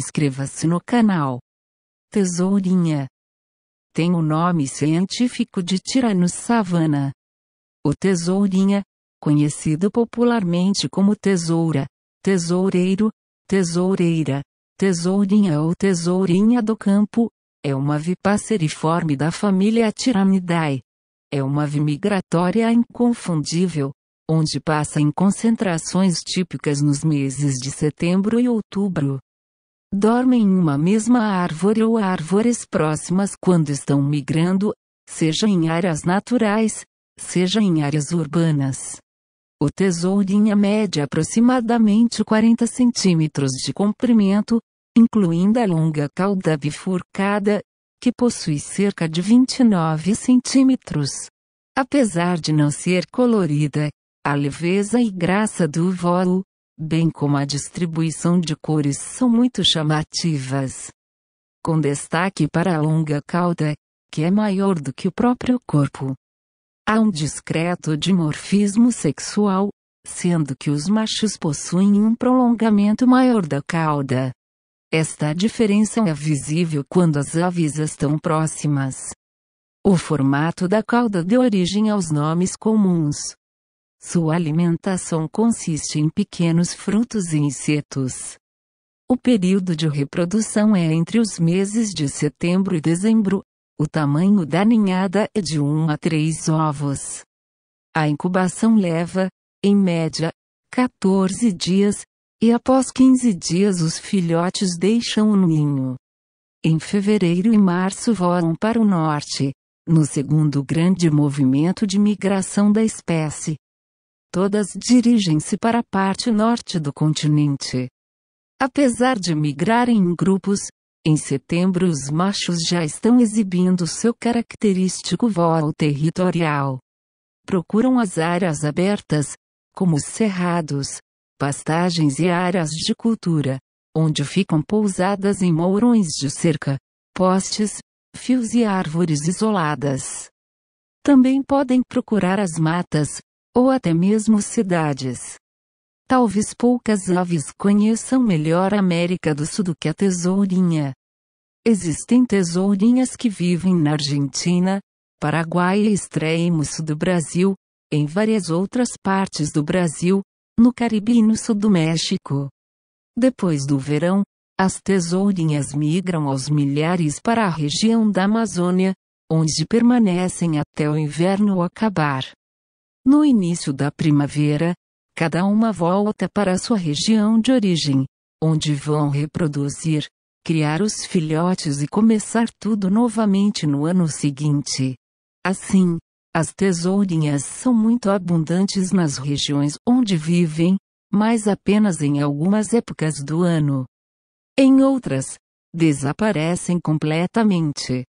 Inscreva-se no canal. Tesourinha. Tem o nome científico de Tiranos savana. O tesourinha, conhecido popularmente como tesoura, tesoureiro, tesoureira, tesourinha ou tesourinha do campo, é uma vipásseriforme da família Tiranidae. É uma ave migratória inconfundível, onde passa em concentrações típicas nos meses de setembro e outubro dormem em uma mesma árvore ou árvores próximas quando estão migrando, seja em áreas naturais, seja em áreas urbanas. O tesourinha mede aproximadamente 40 centímetros de comprimento, incluindo a longa cauda bifurcada, que possui cerca de 29 centímetros. Apesar de não ser colorida, a leveza e graça do voo, bem como a distribuição de cores são muito chamativas. Com destaque para a longa cauda, que é maior do que o próprio corpo. Há um discreto dimorfismo sexual, sendo que os machos possuem um prolongamento maior da cauda. Esta diferença é visível quando as aves estão próximas. O formato da cauda deu origem aos nomes comuns. Sua alimentação consiste em pequenos frutos e insetos. O período de reprodução é entre os meses de setembro e dezembro. O tamanho da ninhada é de 1 a 3 ovos. A incubação leva, em média, 14 dias, e após 15 dias os filhotes deixam o ninho. Em fevereiro e março voam para o norte, no segundo grande movimento de migração da espécie, Todas dirigem-se para a parte norte do continente. Apesar de migrarem em grupos, em setembro os machos já estão exibindo seu característico voo territorial. Procuram as áreas abertas, como os cerrados, pastagens e áreas de cultura, onde ficam pousadas em mourões de cerca, postes, fios e árvores isoladas. Também podem procurar as matas, ou até mesmo cidades. Talvez poucas aves conheçam melhor a América do Sul do que a tesourinha. Existem tesourinhas que vivem na Argentina, Paraguai e extremo sul do Brasil, em várias outras partes do Brasil, no Caribe e no sul do México. Depois do verão, as tesourinhas migram aos milhares para a região da Amazônia, onde permanecem até o inverno acabar. No início da primavera, cada uma volta para sua região de origem, onde vão reproduzir, criar os filhotes e começar tudo novamente no ano seguinte. Assim, as tesourinhas são muito abundantes nas regiões onde vivem, mas apenas em algumas épocas do ano. Em outras, desaparecem completamente.